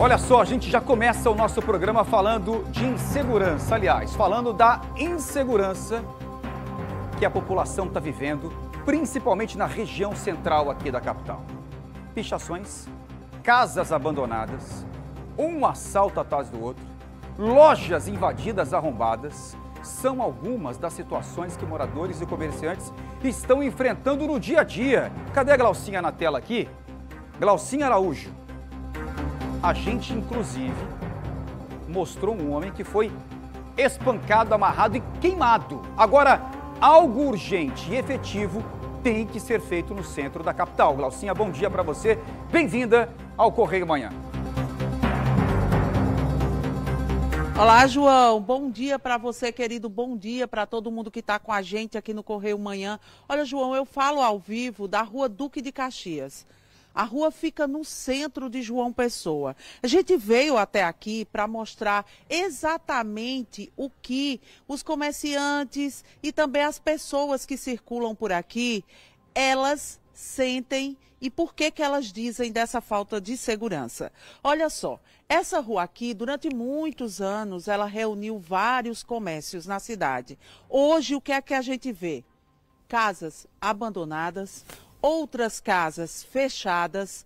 Olha só, a gente já começa o nosso programa falando de insegurança, aliás, falando da insegurança que a população está vivendo, principalmente na região central aqui da capital. Pichações, casas abandonadas, um assalto atrás do outro, lojas invadidas arrombadas, são algumas das situações que moradores e comerciantes estão enfrentando no dia a dia. Cadê a Glaucinha na tela aqui? Glaucinha Araújo a gente, inclusive, mostrou um homem que foi espancado, amarrado e queimado. Agora, algo urgente e efetivo tem que ser feito no centro da capital. Glaucinha, bom dia para você. Bem-vinda ao Correio Manhã. Olá, João. Bom dia para você, querido. Bom dia para todo mundo que está com a gente aqui no Correio Manhã. Olha, João, eu falo ao vivo da Rua Duque de Caxias. A rua fica no centro de João Pessoa. A gente veio até aqui para mostrar exatamente o que os comerciantes e também as pessoas que circulam por aqui, elas sentem e por que que elas dizem dessa falta de segurança. Olha só, essa rua aqui, durante muitos anos, ela reuniu vários comércios na cidade. Hoje, o que é que a gente vê? Casas abandonadas, outras casas fechadas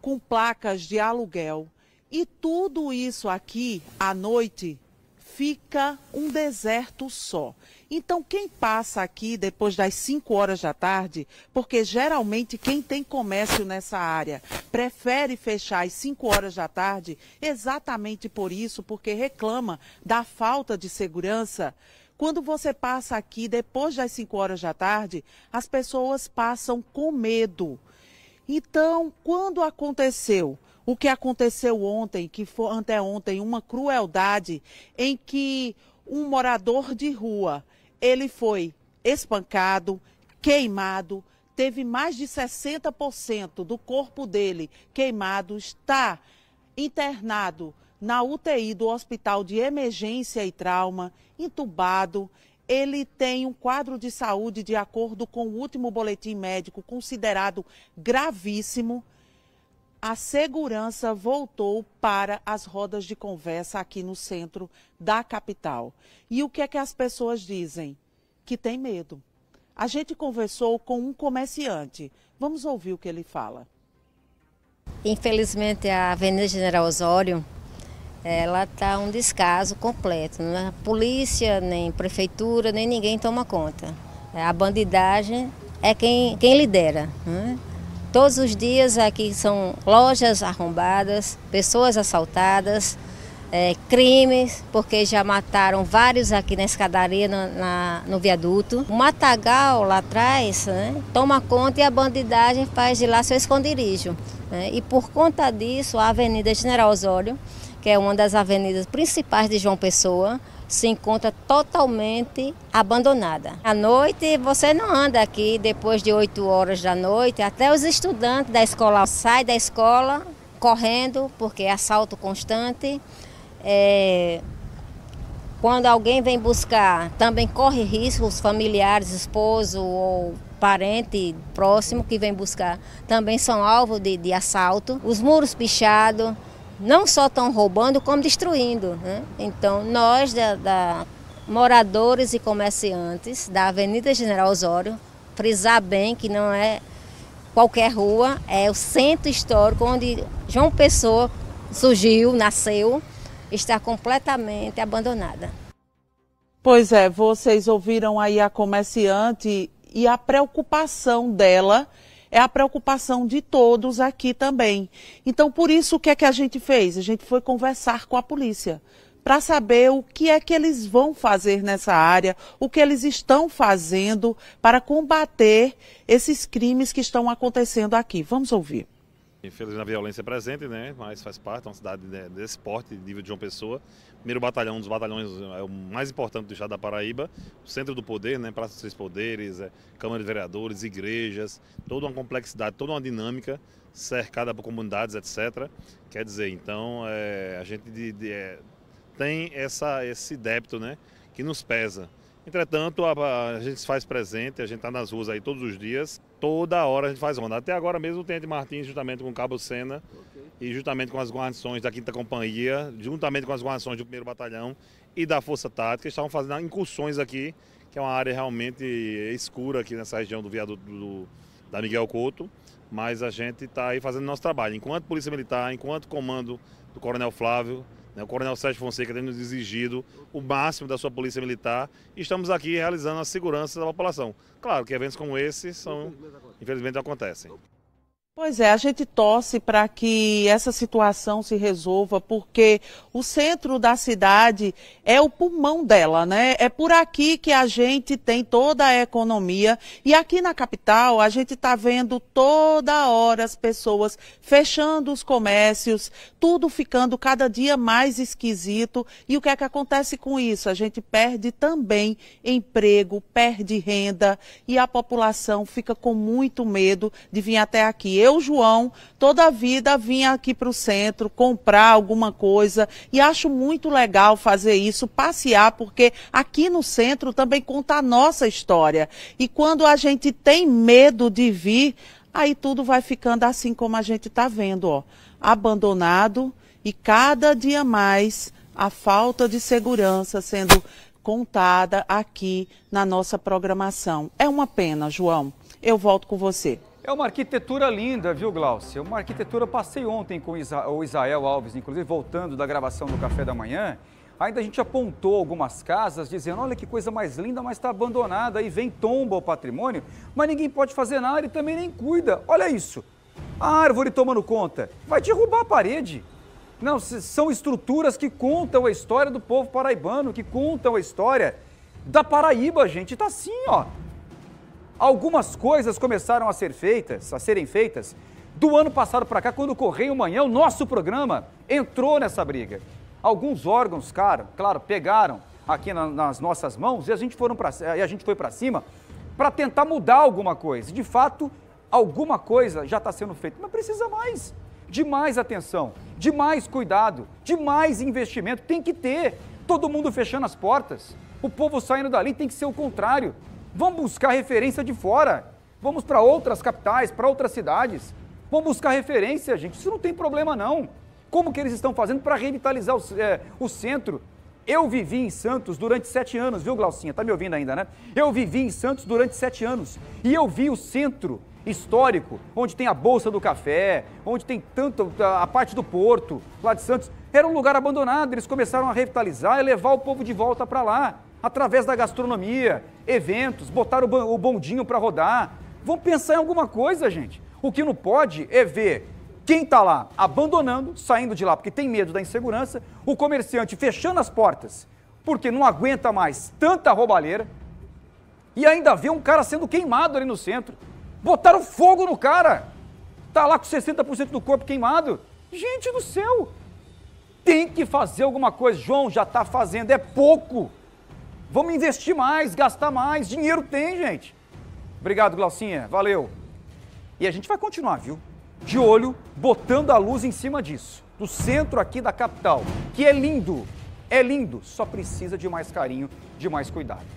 com placas de aluguel. E tudo isso aqui à noite fica um deserto só. Então, quem passa aqui depois das 5 horas da tarde, porque geralmente quem tem comércio nessa área prefere fechar às 5 horas da tarde, exatamente por isso, porque reclama da falta de segurança. Quando você passa aqui depois das 5 horas da tarde, as pessoas passam com medo. Então, quando aconteceu o que aconteceu ontem, que foi anteontem, uma crueldade em que um morador de rua, ele foi espancado, queimado, teve mais de 60% do corpo dele queimado, está internado na UTI do Hospital de Emergência e Trauma, entubado. Ele tem um quadro de saúde, de acordo com o último boletim médico, considerado gravíssimo. A segurança voltou para as rodas de conversa aqui no centro da capital. E o que é que as pessoas dizem? Que tem medo. A gente conversou com um comerciante. Vamos ouvir o que ele fala. Infelizmente, a Avenida General Osório ela está um descaso completo. não é polícia, nem prefeitura, nem ninguém toma conta. É, a bandidagem é quem, quem lidera. É? Todos os dias aqui são lojas arrombadas, pessoas assaltadas, é, crimes, porque já mataram vários aqui na escadaria, no, na, no viaduto. O matagal lá atrás né, toma conta e a bandidagem faz de lá seu esconderijo. Né? E por conta disso, a Avenida General Osório, que é uma das avenidas principais de João Pessoa, se encontra totalmente abandonada. À noite, você não anda aqui depois de 8 horas da noite, até os estudantes da escola saem da escola correndo, porque é assalto constante. É, quando alguém vem buscar, também corre risco os familiares, esposo ou parente próximo que vem buscar, também são alvo de, de assalto. Os muros pichados não só estão roubando, como destruindo. Né? Então, nós, da, da, moradores e comerciantes da Avenida General Osório, frisar bem que não é qualquer rua, é o centro histórico onde João Pessoa surgiu, nasceu está completamente abandonada. Pois é, vocês ouviram aí a comerciante e a preocupação dela é a preocupação de todos aqui também. Então, por isso, o que é que a gente fez? A gente foi conversar com a polícia para saber o que é que eles vão fazer nessa área, o que eles estão fazendo para combater esses crimes que estão acontecendo aqui. Vamos ouvir infelizmente a violência é presente, né? Mas faz parte, é uma cidade né, desse porte, nível de João Pessoa. Primeiro batalhão, um dos batalhões é, é o mais importante do estado da Paraíba, o centro do poder, né? Praça dos Três Poderes, é, Câmara de Vereadores, igrejas, toda uma complexidade, toda uma dinâmica cercada por comunidades, etc. Quer dizer, então é, a gente de, de, é, tem essa, esse débito, né? Que nos pesa. Entretanto, a, a gente se faz presente, a gente está nas ruas aí todos os dias, toda hora a gente faz onda. Até agora mesmo o Tenente Martins, juntamente com o Cabo Sena okay. e juntamente com as guarnições da quinta Companhia, juntamente com as guarnições do 1 Batalhão e da Força Tática, estavam fazendo incursões aqui, que é uma área realmente escura aqui nessa região do viaduto do, da Miguel Couto, mas a gente está aí fazendo nosso trabalho. Enquanto Polícia Militar, enquanto comando do Coronel Flávio, né? O Coronel Sérgio Fonseca tem nos exigido o máximo da sua polícia militar e estamos aqui realizando a segurança da população. Claro que eventos como esse são, infelizmente acontecem. Pois é, a gente torce para que essa situação se resolva, porque o centro da cidade é o pulmão dela, né? É por aqui que a gente tem toda a economia. E aqui na capital, a gente está vendo toda hora as pessoas fechando os comércios, tudo ficando cada dia mais esquisito. E o que é que acontece com isso? A gente perde também emprego, perde renda e a população fica com muito medo de vir até aqui. Eu eu, João, toda a vida vim aqui para o centro comprar alguma coisa e acho muito legal fazer isso, passear, porque aqui no centro também conta a nossa história. E quando a gente tem medo de vir, aí tudo vai ficando assim como a gente está vendo, ó, abandonado e cada dia mais a falta de segurança sendo contada aqui na nossa programação. É uma pena, João. Eu volto com você. É uma arquitetura linda, viu, Glaucio? Uma arquitetura, passei ontem com o Isael Alves, inclusive voltando da gravação do Café da Manhã. Ainda a gente apontou algumas casas dizendo, olha que coisa mais linda, mas está abandonada e vem tomba o patrimônio, mas ninguém pode fazer nada e também nem cuida. Olha isso, a árvore tomando conta, vai derrubar a parede. Não, são estruturas que contam a história do povo paraibano, que contam a história da Paraíba, gente. Tá assim, ó algumas coisas começaram a ser feitas, a serem feitas do ano passado para cá, quando o Correio Manhã, o nosso programa, entrou nessa briga. Alguns órgãos, cara, claro, pegaram aqui na, nas nossas mãos e a gente, foram pra, e a gente foi para cima para tentar mudar alguma coisa. De fato, alguma coisa já está sendo feita, mas precisa mais. De mais atenção, de mais cuidado, de mais investimento. Tem que ter. Todo mundo fechando as portas. O povo saindo dali tem que ser o contrário. Vão buscar referência de fora. Vamos para outras capitais, para outras cidades. Vão buscar referência, gente. Isso não tem problema, não. Como que eles estão fazendo para revitalizar o, é, o centro? Eu vivi em Santos durante sete anos, viu, Glaucinha? Tá me ouvindo ainda, né? Eu vivi em Santos durante sete anos e eu vi o centro histórico, onde tem a Bolsa do Café, onde tem tanto a parte do Porto, lá de Santos. Era um lugar abandonado, eles começaram a revitalizar e levar o povo de volta para lá através da gastronomia, eventos, botar o bondinho para rodar. Vão pensar em alguma coisa, gente. O que não pode é ver quem está lá abandonando, saindo de lá porque tem medo da insegurança, o comerciante fechando as portas porque não aguenta mais tanta roubalheira e ainda vê um cara sendo queimado ali no centro. Botaram fogo no cara. está lá com 60% do corpo queimado. Gente do céu! Tem que fazer alguma coisa. João já está fazendo, é pouco. Vamos investir mais, gastar mais. Dinheiro tem, gente. Obrigado, Glaucinha. Valeu. E a gente vai continuar, viu? De olho, botando a luz em cima disso. Do centro aqui da capital, que é lindo. É lindo, só precisa de mais carinho, de mais cuidado.